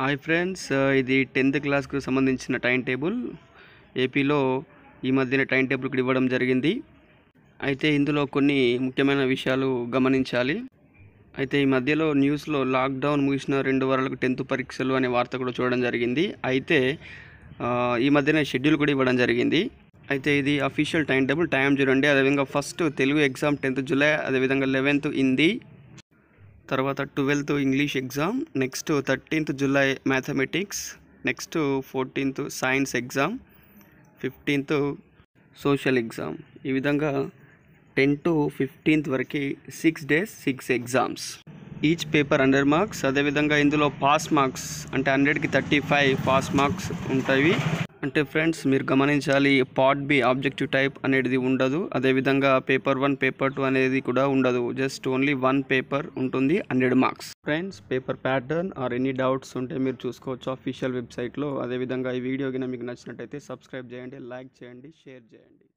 hi friends uh, ఇది tenth క్లాస్కు సంబంధించిన టైం టేబుల్ ఏపీలో ఈ మధ్యన టైం టేబుల్ ఇక్కడ ఇవ్వడం జరిగింది అయితే ఇందులో కొన్ని ముఖ్యమైన విషయాలు గమనించాలి అయితే ఈ మధ్యలో న్యూస్లో లాక్డౌన్ ముగిసిన రెండు వారాలకు టెన్త్ పరీక్షలు అనే వార్త కూడా చూడడం జరిగింది అయితే ఈ మధ్యన షెడ్యూల్ కూడా ఇవ్వడం జరిగింది అయితే ఇది అఫీషియల్ టైం టేబుల్ టైం చూడండి అదేవిధంగా first Telugu exam tenth July అదేవిధంగా లెవెన్త్ హిందీ తర్వాత twelfth English exam next thirteenth July mathematics next fourteenth science exam fifteenth social exam ఈ విధంగా టెన్ టు ఫిఫ్టీన్త్ వరకు six days six exams each paper hundred marks అదేవిధంగా ఇందులో pass marks అంటే హండ్రెడ్కి thirty five pass marks ఉంటాయి అంటే friends మీరు గమనించాలి పార్ట్ బి ఆబ్జెక్టివ్ టైప్ అనేది ఉండదు అదేవిధంగా పేపర్ వన్ పేపర్ టూ అనేది కూడా ఉండదు జస్ట్ ఓన్లీ వన్ పేపర్ ఉంటుంది hundred marks friends paper pattern or any doubts ఉంటే మీరు చూసుకోవచ్చు అఫీషియల్ వెబ్సైట్లో అదేవిధంగా ఈ వీడియో కింద మీకు నచ్చినట్టయితే సబ్స్క్రైబ్ చేయండి లైక్ చేయండి షేర్ చేయండి